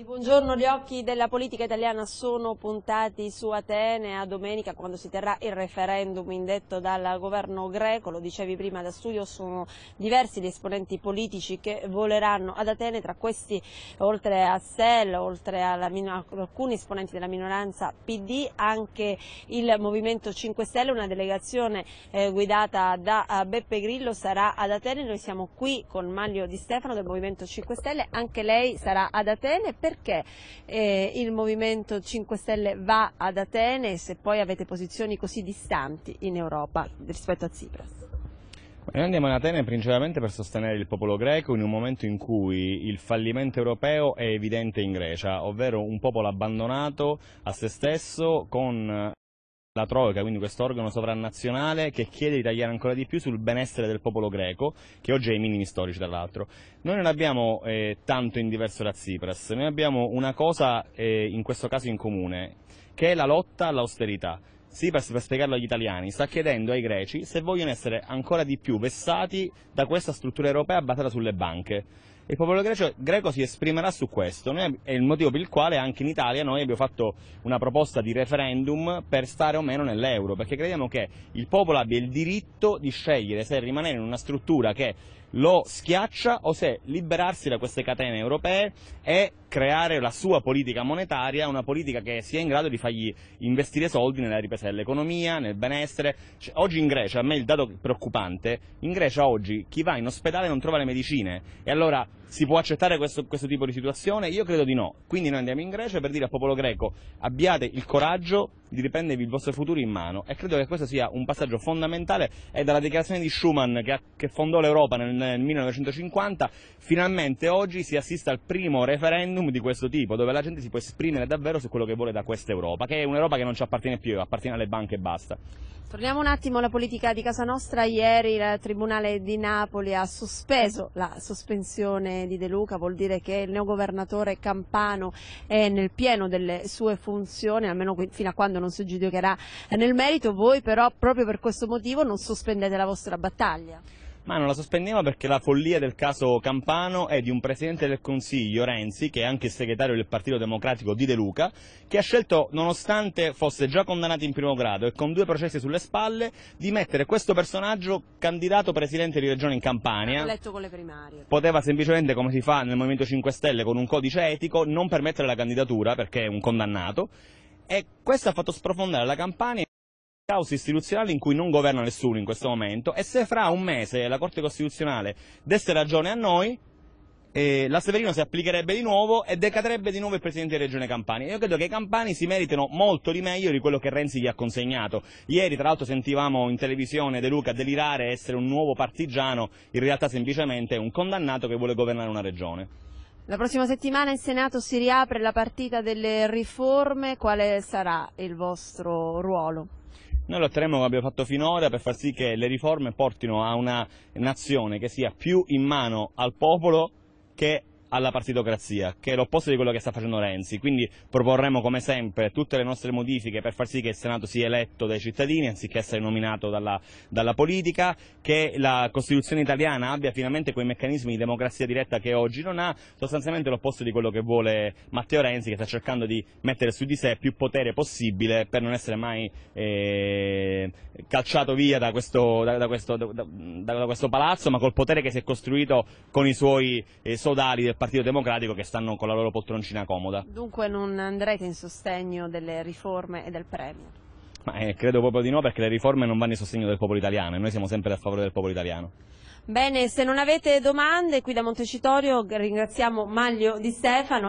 Sì, buongiorno, gli occhi della politica italiana sono puntati su Atene a domenica quando si terrà il referendum indetto dal governo greco, lo dicevi prima da studio, sono diversi gli esponenti politici che voleranno ad Atene, tra questi oltre a Sell, oltre a alcuni esponenti della minoranza PD, anche il Movimento 5 Stelle, una delegazione eh, guidata da eh, Beppe Grillo sarà ad Atene, noi siamo qui con Maglio Di Stefano del Movimento 5 Stelle, anche lei sarà ad Atene perché eh, il Movimento 5 Stelle va ad Atene se poi avete posizioni così distanti in Europa rispetto a Tsipras? Noi andiamo ad Atene principalmente per sostenere il popolo greco in un momento in cui il fallimento europeo è evidente in Grecia, ovvero un popolo abbandonato a se stesso con la Troica, quindi questo organo sovranazionale che chiede di tagliare ancora di più sul benessere del popolo greco, che oggi è ai minimi storici tra l'altro. Noi non abbiamo eh, tanto in diverso da Tsipras, noi abbiamo una cosa eh, in questo caso in comune, che è la lotta all'austerità. Tsipras, per spiegarlo agli italiani, sta chiedendo ai greci se vogliono essere ancora di più vessati da questa struttura europea basata sulle banche. Il popolo greco, greco si esprimerà su questo, noi, è il motivo per il quale anche in Italia noi abbiamo fatto una proposta di referendum per stare o meno nell'euro, perché crediamo che il popolo abbia il diritto di scegliere se rimanere in una struttura che lo schiaccia o se liberarsi da queste catene europee e creare la sua politica monetaria, una politica che sia in grado di fargli investire soldi nella ripresa dell'economia, nel benessere. Cioè, oggi in Grecia, a me il dato preoccupante, in Grecia oggi chi va in ospedale non trova le medicine e allora si può accettare questo, questo, tipo di situazione? Io credo di no. Quindi noi andiamo in Grecia per dire al popolo greco abbiate il coraggio di riprendervi il vostro futuro in mano e credo che questo sia un passaggio fondamentale e dalla dichiarazione di Schuman che, che fondò l'Europa nel, nel 1950 finalmente oggi si assiste al primo referendum di questo tipo dove la gente si può esprimere davvero su quello che vuole da questa Europa, che è un'Europa che non ci appartiene più, appartiene alle banche e basta. Torniamo un attimo alla politica di casa nostra. Ieri il Tribunale di Napoli ha sospeso la sospensione elezione di De Luca vuol dire che il neogovernatore Campano è nel pieno delle sue funzioni, almeno fino a quando non si giudicherà nel merito, voi però proprio per questo motivo non sospendete la vostra battaglia ma non la sospendeva perché la follia del caso Campano è di un Presidente del Consiglio, Renzi, che è anche segretario del Partito Democratico di De Luca, che ha scelto, nonostante fosse già condannato in primo grado e con due processi sulle spalle, di mettere questo personaggio candidato Presidente di Regione in Campania. Eletto con le primarie. Poteva semplicemente, come si fa nel Movimento 5 Stelle, con un codice etico, non permettere la candidatura perché è un condannato. E questo ha fatto sprofondare la Campania caos istituzionale in cui non governa nessuno in questo momento e se fra un mese la Corte Costituzionale desse ragione a noi, eh, la Severino si applicherebbe di nuovo e decadrebbe di nuovo il Presidente della Regione Campania. Io credo che i campani si meritino molto di meglio di quello che Renzi gli ha consegnato. Ieri tra l'altro sentivamo in televisione De Luca delirare essere un nuovo partigiano, in realtà semplicemente un condannato che vuole governare una regione. La prossima settimana in Senato si riapre la partita delle riforme, quale sarà il vostro ruolo? Noi lotteremo come abbiamo fatto finora per far sì che le riforme portino a una nazione che sia più in mano al popolo che alla partitocrazia, che è l'opposto di quello che sta facendo Renzi. Quindi proporremo come sempre tutte le nostre modifiche per far sì che il Senato sia eletto dai cittadini anziché essere nominato dalla, dalla politica, che la Costituzione italiana abbia finalmente quei meccanismi di democrazia diretta che oggi non ha, sostanzialmente l'opposto di quello che vuole Matteo Renzi che sta cercando di mettere su di sé più potere possibile per non essere mai eh, calciato via da questo, da, da, questo, da questo, palazzo, ma col potere che si è costruito con i suoi eh, sodali del Partito Democratico che stanno con la loro poltroncina comoda. Dunque non andrete in sostegno delle riforme e del Premier? Ma, eh, credo proprio di no perché le riforme non vanno in sostegno del popolo italiano e noi siamo sempre a favore del popolo italiano. Bene, se non avete domande qui da Montecitorio ringraziamo Maglio Di Stefano.